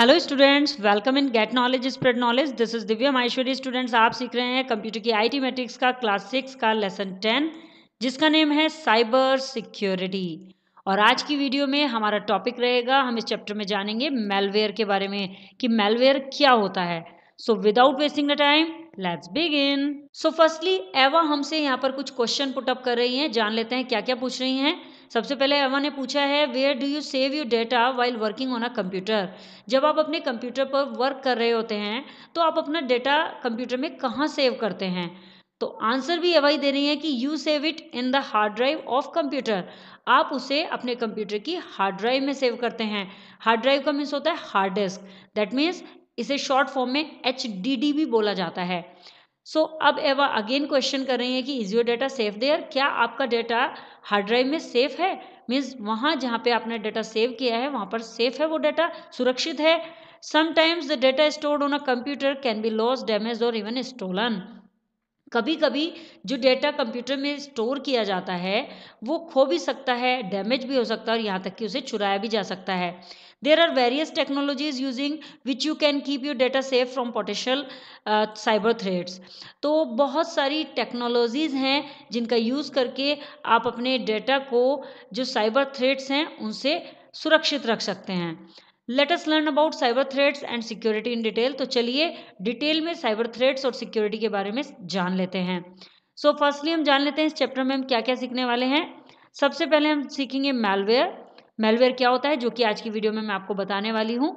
Hello students welcome in Get Knowledge Spread Knowledge this is Divya Maheshwari students आप सीख रहे हैं कंप्यूटर की आईटी मैट्रिक्स का क्लास सिक्स का लेसन टेन जिसका नेम है साइबर सिक्योरिटी और आज की वीडियो में हमारा टॉपिक रहेगा हम इस चैप्टर में जानेंगे मेलवेयर के बारे में कि मेलवेयर क्या होता है so without wasting the time let's begin so firstly Ava हमसे यहाँ पर कुछ क्वेश्चन पुटअप कर रही हैं जान लेते हैं क्या क्या पूछ रही हैं सबसे पहले एवा ने पूछा है where do you save you data while working on a computer जब आप अपने कंप्यूटर पर वर्क कर रहे होते हैं तो आप अपना डेटा कंप्यूटर में कहाँ सेव करते हैं तो आंसर भी वही दे रही है कि you save it in the hard drive of computer आप उसे अपने कंप्यूटर की हार्ड ड्राइव में सेव करते हैं हार्ड ड्राइव का मीन्स होता है हार्ड डिस्क दैट मीन्स इसे शॉर्ट फॉर्म में एच भी बोला जाता है सो so, अब एवा अगेन क्वेश्चन कर रही है कि is your data safe there क्या आपका डेटा हार्ड ड्राइव में सेफ है मीन्स वहाँ जहाँ पे आपने डेटा सेव किया है वहाँ पर सेफ है वो डेटा सुरक्षित है sometimes the data stored on a computer can be loss damage और इवन स्टोलन कभी कभी जो डेटा कंप्यूटर में स्टोर किया जाता है वो खो भी सकता है डैमेज भी हो सकता है और यहाँ तक कि उसे चुराया भी जा सकता है there are various technologies using which you can keep your data safe from potential cyber threats तो बहुत सारी टेक्नोलॉजीज़ हैं जिनका यूज़ करके आप अपने डेटा को जो साइबर थ्रेड्स हैं उनसे सुरक्षित रख सकते हैं let us learn about cyber threats and security in detail तो चलिए डिटेल में साइबर थ्रेड्स और सिक्योरिटी के बारे में जान लेते हैं सो so, फर्स्टली हम जान लेते हैं इस चैप्टर में हम क्या क्या सीखने वाले हैं सबसे पहले हम सीखेंगे मेलवेयर मेलवेयर क्या होता है जो कि आज की वीडियो में मैं आपको बताने वाली हूँ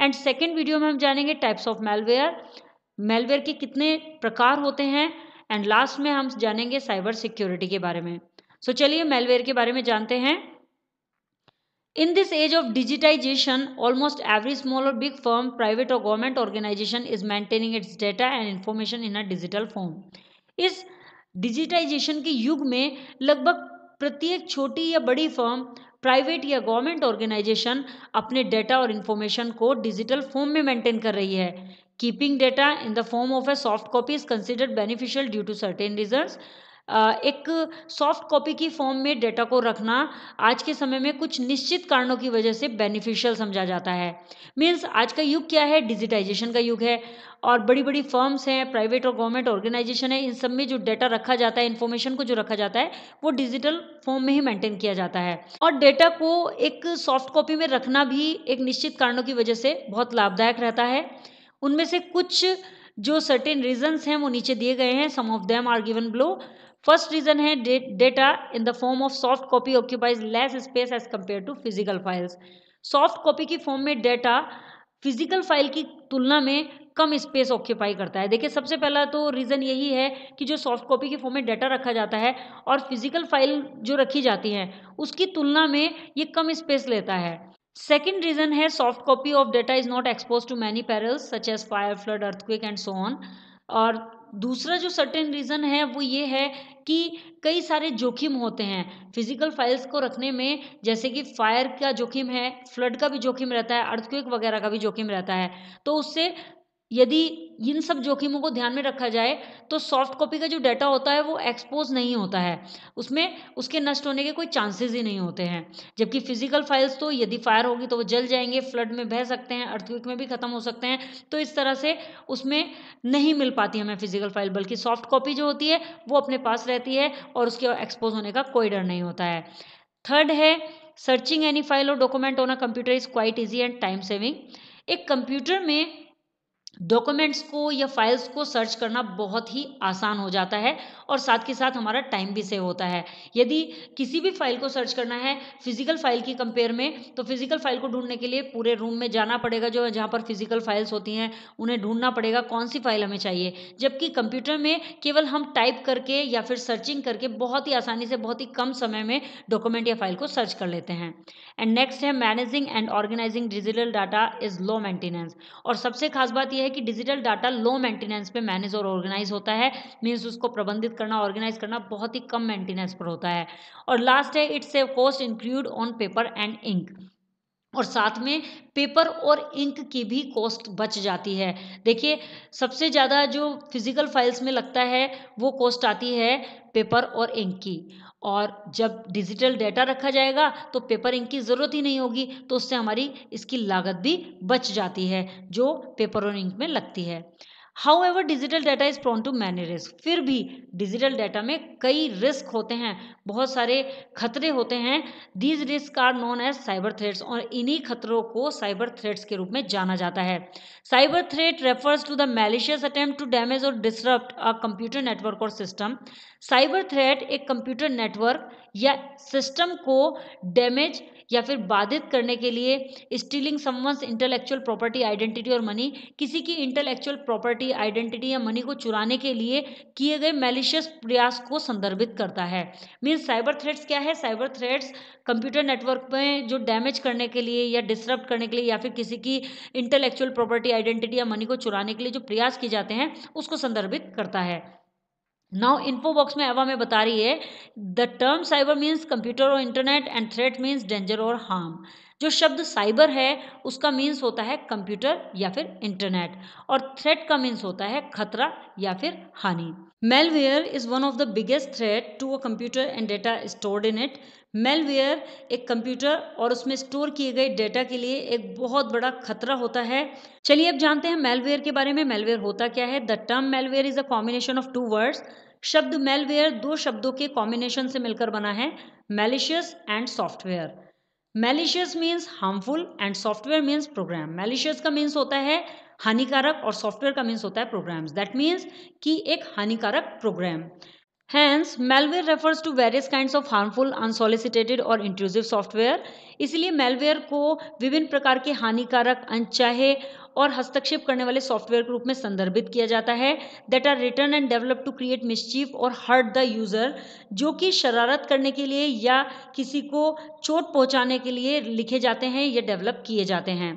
एंड सेकेंड वीडियो में हम जानेंगे टाइप्स ऑफ मेलवेयर मेलवेयर के कितने प्रकार होते हैं एंड लास्ट में हम जानेंगे साइबर सिक्योरिटी के बारे में सो so, चलिए मेलवेयर के बारे में जानते हैं In this age of digitization, almost every small or big firm, private or government organization is maintaining its data and information in a digital form. इस डिजिटाइजेशन के युग में लगभग प्रत्येक छोटी या बड़ी फर्म प्राइवेट या गवर्नमेंट ऑर्गेनाइजेशन अपने डेटा और इन्फॉर्मेशन को डिजिटल फॉर्म में मेंटेन कर रही है keeping data in the form of a soft copy is considered beneficial due to certain reasons एक सॉफ्ट कॉपी की फॉर्म में डेटा को रखना आज के समय में कुछ निश्चित कारणों की वजह से बेनिफिशियल समझा जाता है मीन्स आज का युग क्या है डिजिटाइजेशन का युग है और बड़ी बड़ी फर्म्स हैं प्राइवेट और गवर्नमेंट ऑर्गेनाइजेशन है इन सब में जो डेटा रखा जाता है इन्फॉर्मेशन को जो रखा जाता है वो डिजिटल फॉर्म में ही मेंटेन किया जाता है और डेटा को एक सॉफ्ट कॉपी में रखना भी एक निश्चित कारणों की वजह से बहुत लाभदायक रहता है उनमें से कुछ जो सर्टेन रीजंस हैं वो नीचे दिए गए हैं some of them are given below first reason है data in the form of soft copy occupies less space as compare to physical files soft copy की फॉर्म में डेटा फिजिकल फाइल की तुलना में कम स्पेस ऑक्यूपाई करता है देखिए सबसे पहला तो रीज़न यही है कि जो सॉफ्ट कॉपी के फॉर्म में डाटा रखा जाता है और फिजिकल फाइल जो रखी जाती है उसकी तुलना में ये कम स्पेस लेता है सेकेंड रीज़न है soft copy of data is not expose to many perils such as fire flood earthquake and so on और दूसरा जो सर्टेन रीज़न है वो ये है कि कई सारे जोखिम होते हैं फिजिकल फाइल्स को रखने में जैसे कि फायर का जोखिम है फ्लड का भी जोखिम रहता है अर्थक्वेक वगैरह का भी जोखिम रहता है तो उससे यदि इन सब जोखिमों को ध्यान में रखा जाए तो सॉफ्ट कॉपी का जो डाटा होता है वो एक्सपोज नहीं होता है उसमें उसके नष्ट होने के कोई चांसेस ही नहीं होते हैं जबकि फिजिकल फाइल्स तो यदि फायर होगी तो वो जल जाएंगे फ्लड में बह सकते हैं अर्थविक में भी खत्म हो सकते हैं तो इस तरह से उसमें नहीं मिल पाती हमें फिजिकल फाइल बल्कि सॉफ्ट कॉपी जो होती है वो अपने पास रहती है और उसके एक्सपोज होने का कोई डर नहीं होता है थर्ड है सर्चिंग एनी फाइल और document on a computer is quite easy and time saving एक कंप्यूटर में डॉक्यूमेंट्स को या फाइल्स को सर्च करना बहुत ही आसान हो जाता है और साथ के साथ हमारा टाइम भी सेव होता है यदि किसी भी फाइल को सर्च करना है फिजिकल फाइल की कंपेयर में तो फिजिकल फाइल को ढूंढने के लिए पूरे रूम में जाना पड़ेगा जो जहाँ पर फिजिकल फाइल्स होती हैं उन्हें ढूंढना पड़ेगा कौन सी फाइल हमें चाहिए जबकि कंप्यूटर में केवल हम टाइप करके या फिर सर्चिंग करके बहुत ही आसानी से बहुत ही कम समय में डॉक्यूमेंट या फाइल को सर्च कर लेते हैं एंड नेक्स्ट है managing and organising digital data is low maintenance और सबसे खास बात यह है है कि डिजिटल डाटा लो मेंटेनेंस पे मैनेज और ऑर्गेनाइज होता है मीन्स उसको प्रबंधित करना ऑर्गेनाइज करना बहुत ही कम मेंटेनेंस पर होता है और लास्ट है it's a cost include on paper and ink और साथ में पेपर और इंक की भी कॉस्ट बच जाती है देखिए सबसे ज़्यादा जो फिज़िकल फाइल्स में लगता है वो कॉस्ट आती है पेपर और इंक की और जब डिजिटल डेटा रखा जाएगा तो पेपर इंक की ज़रूरत ही नहीं होगी तो उससे हमारी इसकी लागत भी बच जाती है जो पेपर और इंक में लगती है however digital data is prone to many risk फिर भी डिजिटल डाटा में कई रिस्क होते हैं बहुत सारे खतरे होते हैं these risk are known as cyber threats और इन्हीं खतरों को साइबर थ्रेट्स के रूप में जाना जाता है cyber threat refers to the malicious attempt to damage और डिसरप्ट अ कंप्यूटर नेटवर्क और सिस्टम साइबर थ्रेट एक कंप्यूटर नेटवर्क या सिस्टम को डैमेज या फिर बाधित करने के लिए stealing someone's intellectual property identity और मनी किसी की इंटेलेक्चुअल प्रॉपर्टी आइडेंटिटी या मनी को चुराने के लिए किए गए मेलिशियस प्रयास को संदर्भित करता है मीन्स साइबर थ्रेड्स क्या है साइबर थ्रेट्स कंप्यूटर नेटवर्क में जो डैमेज करने के लिए या डिस्टर्ब करने के लिए या फिर किसी की इंटेलेक्चुअल प्रॉपर्टी आइडेंटिटी या मनी को चुराने के लिए जो प्रयास किए जाते हैं उसको संदर्भित करता है नाउ इन्फो बॉक्स में एवा में बता रही है the term cyber means computer और internet and threat means danger और हार्म जो शब्द साइबर है उसका मीन्स होता है कंप्यूटर या फिर इंटरनेट और थ्रेट का मीन्स होता है खतरा या फिर हानि malware is one of the biggest threat to a computer and data stored in it. Malware एक कंप्यूटर और उसमें स्टोर किए गए डेटा के लिए एक बहुत बड़ा खतरा होता है चलिए अब जानते हैं मेलवेयर के बारे में मेलवेयर होता क्या है the term malware is a combination of two words शब्द मेलवेयर दो शब्दों के कॉम्बिनेशन से मिलकर बना है malicious and software malicious means harmful and software means program malicious का मीन्स होता है हानिकारक और सॉफ्टवेयर का मीन्स होता है प्रोग्राम्स दैट मीन्स कि एक हानिकारक program hence malware refers to various kind of harmful unsolicited और इंक्लूसिव सॉफ्टवेयर इसलिए मेलवेयर को विभिन्न प्रकार के हानिकारक अनचाहे और हस्तक्षेप करने वाले सॉफ्टवेयर के रूप में संदर्भित किया जाता है that are written and develop to create mischief और हर्ट द यूज़र जो कि शरारत करने के लिए या किसी को चोट पहुंचाने के लिए लिखे जाते हैं या डेवलप किए जाते हैं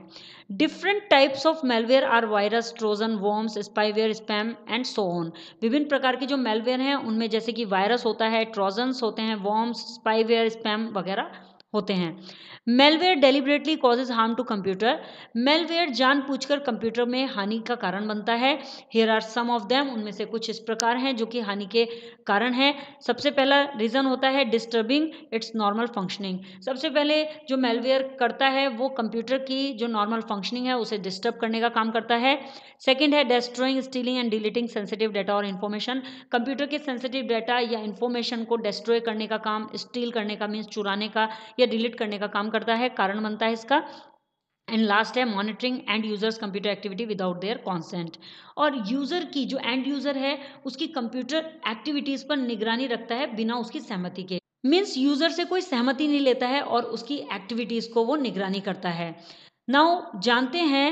different types of malware are virus Trojan worms spyware spam and so on विभिन्न प्रकार के जो मेलवेयर हैं उनमें जैसे कि वायरस होता है ट्रोजन्स होते हैं वॉर्म्स स्पाइवेयर स्पैम वगैरह होते हैं malware deliberately causes harm to computer malware जानबूझकर कंप्यूटर में हानि का कारण बनता है here are some of them उनमें से कुछ इस प्रकार हैं जो कि हानि के कारण हैं सबसे पहला रीज़न होता है डिस्टर्बिंग इट्स नॉर्मल फंक्शनिंग सबसे पहले जो मेलवेयर करता है वो कंप्यूटर की जो नॉर्मल फंक्शनिंग है उसे डिस्टर्ब करने का काम करता है सेकेंड है destroying stealing and deleting sensitive data और इन्फॉर्मेशन कंप्यूटर के सेंसिटिव डेटा या इन्फॉर्मेशन को डिस्ट्रॉय करने का काम स्टील करने का मीन्स चुराने का या डिलीट करने का काम करता है कारण बनता है इसका एंड लास्ट है monitoring and users computer activity without their consent और यूज़र की जो एंड यूज़र है उसकी कंप्यूटर एक्टिविटीज़ पर निगरानी रखता है बिना उसकी सहमति के मीन्स यूज़र से कोई सहमति नहीं लेता है और उसकी एक्टिविटीज़ को वो निगरानी करता है नाउ जानते हैं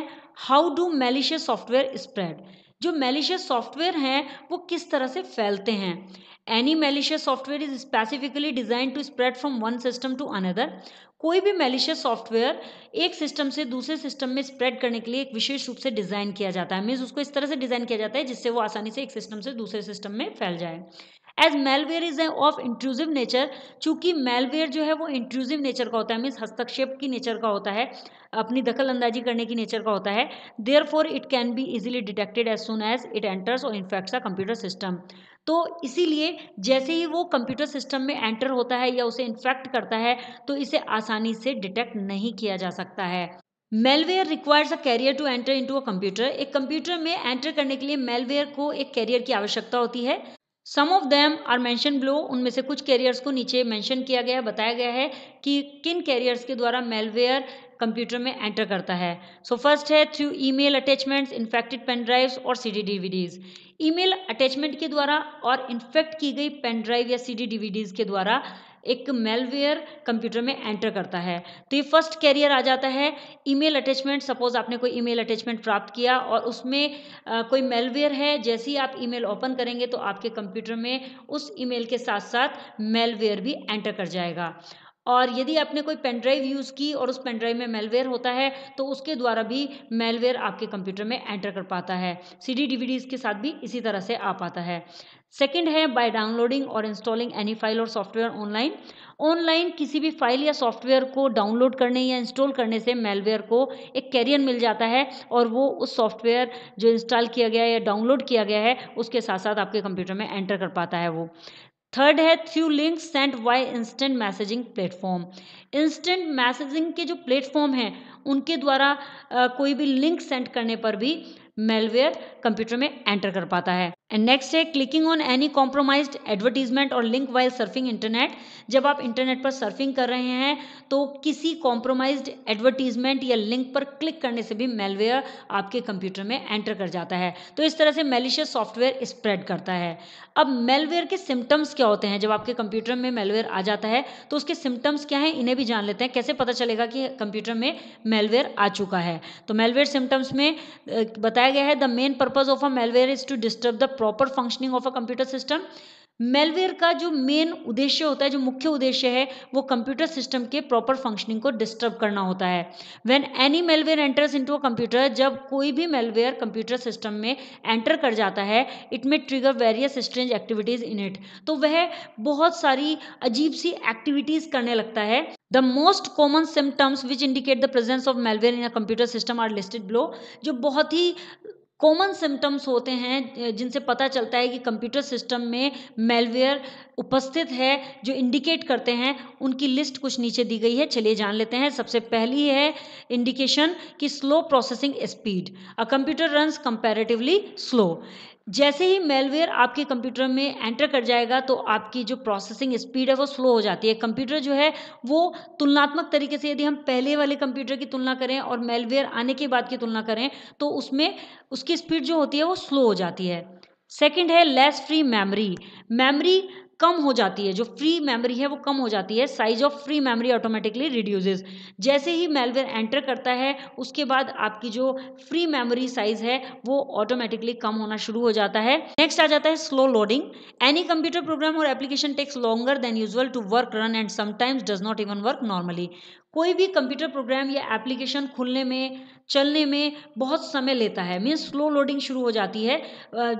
how do malicious software spread जो मेलिशियस सॉफ्टवेयर हैं वो किस तरह से फैलते हैं any malicious software is specifically design to spread from one system to another कोई भी मेलिशियस सॉफ्टवेयर एक सिस्टम से दूसरे सिस्टम में स्प्रेड करने के लिए एक विशेष रूप से डिजाइन किया जाता है मीन्स उसको इस तरह से डिजाइन किया जाता है जिससे वो आसानी से एक सिस्टम से दूसरे सिस्टम में फैल जाए as malware is of inclusive nature चूंकि मेलवेयर जो है वो इंक्लूसिव नेचर का होता है मीन्स हस्तक्षेप की नेचर का होता है अपनी दखल अंदाजी करने की नेचर का होता है therefore it can be easily detected as soon as it enters और इन्फेक्ट्स अ कंप्यूटर सिस्टम तो इसीलिए जैसे ही वो कंप्यूटर सिस्टम में एंटर होता है या उसे इन्फेक्ट करता है तो इसे आसानी से डिटेक्ट नहीं किया जा सकता है malware requires a carrier to enter into a computer एक कंप्यूटर में एंटर करने के लिए मेलवेयर को एक कैरियर की आवश्यकता होती है some of them are mention below उनमें से कुछ कैरियर्स को नीचे मैंशन किया गया बताया गया है कि किन कैरियर्स के द्वारा मेलवेयर कंप्यूटर में एंटर करता है सो so फर्स्ट है through email attachments infected pen drives और सीडी डीवीडीज ईमेल अटैचमेंट के द्वारा और इन्फेक्ट की गई पेन ड्राइव या सीडी डीवीडीज के द्वारा एक मेलवेयर कंप्यूटर में एंटर करता है तो ये फर्स्ट कैरियर आ जाता है ईमेल अटैचमेंट सपोज आपने कोई ईमेल अटैचमेंट प्राप्त किया और उसमें आ, कोई मेलवेयर है जैसे ही आप ईमेल ओपन करेंगे तो आपके कंप्यूटर में उस ईमेल के साथ साथ मेलवेयर भी एंटर कर जाएगा और यदि आपने कोई पेन ड्राइव यूज़ की और उस पेन ड्राइव में मेलवेयर होता है तो उसके द्वारा भी मेलवेयर आपके कंप्यूटर में एंटर कर पाता है सीडी डीवीडीज के साथ भी इसी तरह से आ पाता है सेकंड है बाय डाउनलोडिंग और इंस्टॉलिंग एनी फाइल और सॉफ्टवेयर ऑनलाइन ऑनलाइन किसी भी फाइल या सॉफ्टवेयर को डाउनलोड करने या इंस्टॉल करने से मेलवेयर को एक कैरियर मिल जाता है और वो उस सॉफ्टवेयर जो इंस्टॉल किया गया या डाउनलोड किया गया है उसके साथ साथ आपके कंप्यूटर में एंटर कर पाता है वो थर्ड है through link sent via instant messaging platform instant messaging के जो प्लेटफॉर्म हैं उनके द्वारा कोई भी लिंक सेंड करने पर भी मेलवेयर कंप्यूटर में एंटर कर पाता है एंड नेक्स्ट है clicking on any compromise advertisement और लिंक वाइल सर्फिंग इंटरनेट जब आप इंटरनेट पर सर्फिंग कर रहे हैं तो किसी कॉम्प्रोमाइज एडवर्टीजमेंट या लिंक पर क्लिक करने से भी मेलवेयर आपके कंप्यूटर में एंटर कर जाता है तो इस तरह से मेलिशियस सॉफ्टवेयर स्प्रेड करता है अब मेलवेयर के सिम्टम्स क्या होते हैं जब आपके कंप्यूटर में मेलवेयर आ जाता है तो उसके सिम्टम्स क्या है इन्हें भी जान लेते हैं कैसे पता चलेगा कि कंप्यूटर में मेलवेयर आ चुका है तो मेलवेयर सिम्टम्स में बताया बताया गया है the main purpose of a malware is to disturb the proper functioning of a computer system malware का जो मेन उद्देश्य होता है जो मुख्य उद्देश्य है वो कंप्यूटर सिस्टम के प्रॉपर फंक्शनिंग को डिस्टर्ब करना होता है when any malware enters into a computer जब कोई भी मेलवेयर कंप्यूटर सिस्टम में एंटर कर जाता है it may trigger various strange activities in it तो वह बहुत सारी अजीब सी एक्टिविटीज़ करने लगता है the most common symptoms which indicate the presence of malware in computer system are listed below जो बहुत ही कॉमन सिम्टम्स होते हैं जिनसे पता चलता है कि कंप्यूटर सिस्टम में मेलवेयर उपस्थित है जो इंडिकेट करते हैं उनकी लिस्ट कुछ नीचे दी गई है चलिए जान लेते हैं सबसे पहली है इंडिकेशन कि slow processing speed a computer runs comparatively slow जैसे ही मेलवेयर आपके कंप्यूटर में एंटर कर जाएगा तो आपकी जो प्रोसेसिंग स्पीड है वो स्लो हो जाती है कंप्यूटर जो है वो तुलनात्मक तरीके से यदि हम पहले वाले कंप्यूटर की तुलना करें और मेलवेयर आने के बाद की तुलना करें तो उसमें उसकी स्पीड जो होती है वो स्लो हो जाती है सेकेंड है लेस फ्री मेमरी मेमरी कम हो जाती है जो फ्री मेमोरी है वो कम हो जाती है size of free memory automatically reduces जैसे ही मेलवेयर एंटर करता है उसके बाद आपकी जो फ्री मेमोरी साइज है वो ऑटोमेटिकली कम होना शुरू हो जाता है नेक्स्ट आ जाता है slow loading any computer program और application takes longer than usual to work run and sometimes does not even work normally कोई भी कंप्यूटर प्रोग्राम या एप्लीकेशन खुलने में चलने में बहुत समय लेता है मीन्स स्लो लोडिंग शुरू हो जाती है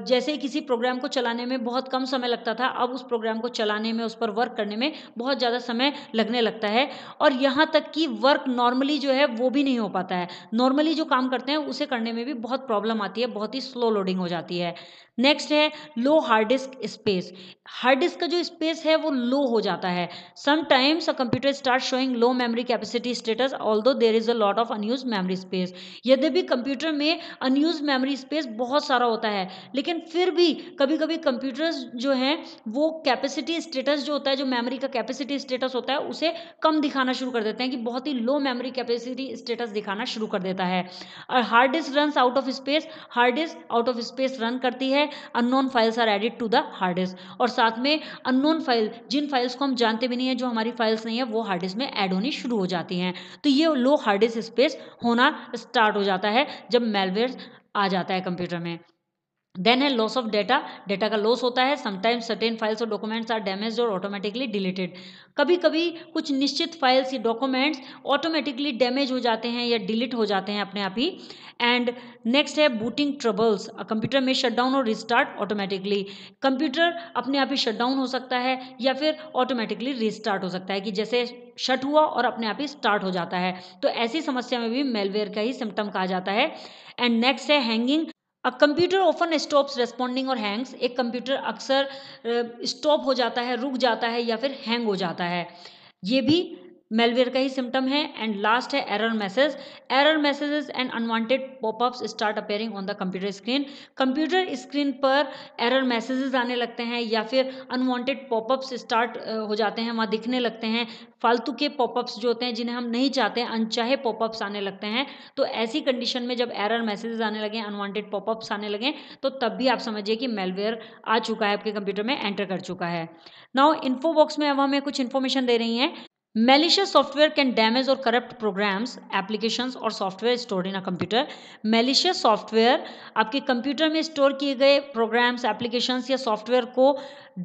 जैसे किसी प्रोग्राम को चलाने में बहुत कम समय लगता था अब उस प्रोग्राम को चलाने में उस पर वर्क करने में बहुत ज़्यादा समय लगने लगता है और यहाँ तक कि वर्क नॉर्मली जो है वो भी नहीं हो पाता है नॉर्मली जो काम करते हैं उसे करने में भी बहुत प्रॉब्लम आती है बहुत ही स्लो लोडिंग हो जाती है नेक्स्ट है low hard disk space hard disk का जो स्पेस है वो लो हो जाता है sometimes a computer start showing low memory capacity status although there is a lot of unused memory space यद्यपि कंप्यूटर में अनयूज मेमोरी स्पेस बहुत सारा होता है लेकिन फिर भी कभी कभी कंप्यूटर्स जो हैं वो कैपेसिटी स्टेटस जो होता है जो मेमोरी का कैपेसिटी स्टेटस होता है उसे कम दिखाना शुरू कर देते हैं कि बहुत ही लो मेमोरी कैपेसिटी स्टेटस दिखाना शुरू कर देता है और hard disk run out of space hard disk out of space run करती है unknown files are added to the hard disk और साथ में अननोन फाइल जिन फाइल्स को हम जानते भी नहीं है जो हमारी फाइल्स नहीं है वो हार्ड डिस्क में एड होनी शुरू हो जाती हैं तो ये लो हार्ड डिस्क स्पेस होना स्टार्ट हो जाता है जब मेलवेयर आ जाता है कंप्यूटर में देन है लॉस ऑफ डेटा डेटा का लॉस होता है समटाइम्स सर्टेन फाइल्स और डॉक्यूमेंट्स आर डैमेज और ऑटोमेटिकली डिलीटेड कभी कभी कुछ निश्चित फाइल्स या डॉक्यूमेंट्स ऑटोमेटिकली डैमेज हो जाते हैं या डिलीट हो जाते हैं अपने आप ही एंड नेक्स्ट है बूटिंग ट्रबल्स कंप्यूटर में शट डाउन और रिस्टार्ट ऑटोमेटिकली कंप्यूटर अपने आप ही शट डाउन हो सकता है या फिर ऑटोमेटिकली रिस्टार्ट हो सकता है कि जैसे शट हुआ और अपने आप ही स्टार्ट हो जाता है तो ऐसी समस्या में भी मेलवेयर का ही सिम्टम कहा जाता है एंड नेक्स्ट है hanging a computer often stops responding और हैंग्स एक कंप्यूटर अक्सर स्टॉप हो जाता है रुक जाता है या फिर हैंग हो जाता है ये भी मेलवेयर का ही सिम्टम है एंड लास्ट है error message error messages and unwanted popups start appearing on the computer screen computer screen पर एरर मैसेजेस आने लगते हैं या फिर अनवांटेड पॉपअप्स स्टार्ट हो जाते हैं वहाँ दिखने लगते हैं फालतू के पॉपअप्स जो होते हैं जिन्हें हम नहीं चाहते अनचाहे पॉपअप्स आने लगते हैं तो ऐसी कंडीशन में जब एरर मैसेजेस आने लगे अनवांटेड पॉपअप्स आने लगे तो तब भी आप समझिए कि मेलवेयर आ चुका है आपके कंप्यूटर में एंटर कर चुका है नाउ इन्फो बॉक्स में अब हमें कुछ इन्फॉर्मेशन दे रही हैं malicious software can damage or corrupt programs applications और software stored in a computer malicious software आपके computer में store किए गए programs applications या software को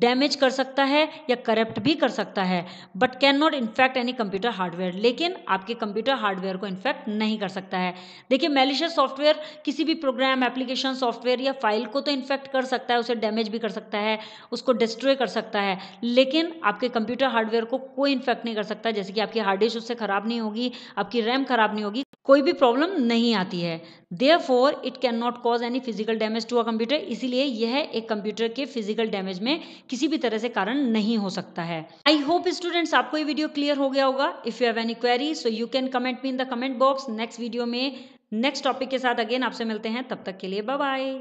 डैमेज कर सकता है या करप्ट भी कर सकता है but can not infect any computer hardware लेकिन आपके कंप्यूटर हार्डवेयर को इन्फेक्ट नहीं कर सकता है देखिए मेलिशियस सॉफ्टवेयर किसी भी प्रोग्राम एप्लीकेशन सॉफ्टवेयर या फाइल को तो इन्फेक्ट कर सकता है उसे डैमेज भी कर सकता है उसको डिस्ट्रॉय कर सकता है लेकिन आपके कंप्यूटर हार्डवेयर को कोई इन्फेक्ट नहीं कर सकता जैसे कि आपकी हार्ड डिस्क उससे ख़राब नहीं होगी आपकी रैम ख़राब नहीं होगी कोई भी प्रॉब्लम नहीं आती है therefore it can not cause any physical damage to a computer इसीलिए यह एक कंप्यूटर के फिजिकल डैमेज में किसी भी तरह से कारण नहीं हो सकता है आई होप स्टूडेंट्स आपको ये वीडियो क्लियर हो गया होगा if you have any query so you can comment me in the comment box next video में नेक्स्ट टॉपिक के साथ अगेन आपसे मिलते हैं तब तक के लिए बाय